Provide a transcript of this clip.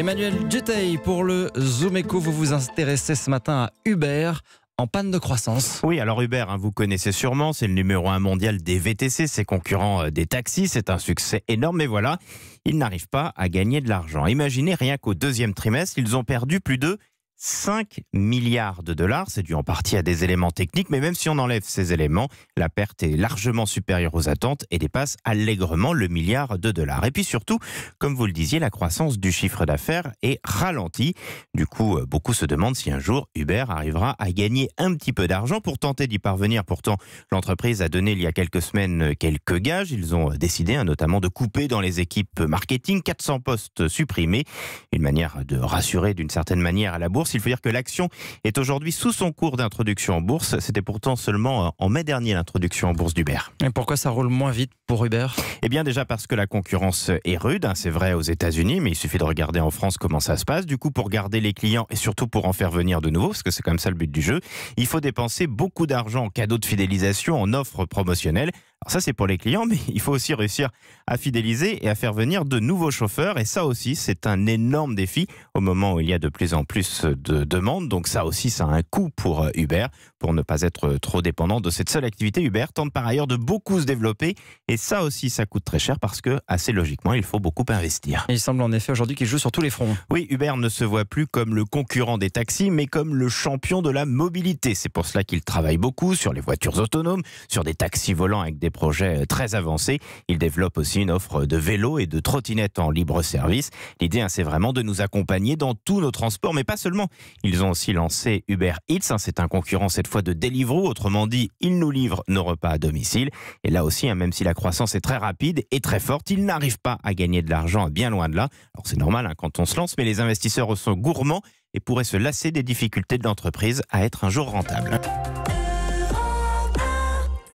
Emmanuel Duteil pour le Zoom Echo, Vous vous intéressez ce matin à Uber en panne de croissance. Oui, alors Uber, hein, vous connaissez sûrement, c'est le numéro un mondial des VTC, ses concurrents euh, des taxis, c'est un succès énorme, mais voilà, ils n'arrivent pas à gagner de l'argent. Imaginez, rien qu'au deuxième trimestre, ils ont perdu plus de 5 milliards de dollars. C'est dû en partie à des éléments techniques, mais même si on enlève ces éléments, la perte est largement supérieure aux attentes et dépasse allègrement le milliard de dollars. Et puis surtout, comme vous le disiez, la croissance du chiffre d'affaires est ralentie. Du coup, euh, beaucoup se demandent si un jour Uber arrivera à gagner un petit peu d'argent pour tenter d'y parvenir. Pourtant, l'entreprise a donné il y a quelques semaines quelques gages. Ils ont décidé hein, notamment de couper dans les équipes marketing 400 postes supprimés. Une manière de rassurer d'une certaine manière à la bourse il faut dire que l'action est aujourd'hui sous son cours d'introduction en bourse. C'était pourtant seulement euh, en mai dernier l'introduction en bourse d'Uber. Et pourquoi ça roule moins vite pour Uber Eh bien déjà parce que la concurrence est rude, hein, c'est vrai aux États-Unis, mais il suffit de regarder en France comment ça se passe. Du coup, pour garder les clients et surtout pour en faire venir de nouveau, parce que c'est comme ça le but du jeu, il faut dépenser beaucoup d'argent en cadeaux de fidélisation, en offres promotionnelles. Alors ça, c'est pour les clients, mais il faut aussi réussir à fidéliser et à faire venir de nouveaux chauffeurs. Et ça aussi, c'est un énorme défi au moment où il y a de plus en plus de demandes. Donc ça aussi, ça a un coût pour euh, Uber, pour ne pas être euh, trop dépendant de cette seule activité. Uber tente par ailleurs de beaucoup se développer. Et ça aussi, ça coûte très cher parce que, assez logiquement, il faut beaucoup investir. Il semble en effet aujourd'hui qu'il joue sur tous les fronts. Oui, Uber ne se voit plus comme le concurrent des taxis, mais comme le champion de la mobilité. C'est pour cela qu'il travaille beaucoup sur les voitures autonomes, sur des taxis volants avec des projet projets euh, très avancés. Ils développent aussi une offre de vélos et de trottinettes en libre service. L'idée, hein, c'est vraiment de nous accompagner dans tous nos transports, mais pas seulement. Ils ont aussi lancé Uber Eats. Hein, c'est un concurrent cette fois de Deliveroo. Autrement dit, ils nous livrent nos repas à domicile. Et là aussi, hein, même si la croissance est très rapide et très forte, ils n'arrivent pas à gagner de l'argent, bien loin de là. Alors c'est normal quand on se lance, mais les investisseurs sont gourmands et pourraient se lasser des difficultés de l'entreprise à être un jour rentable.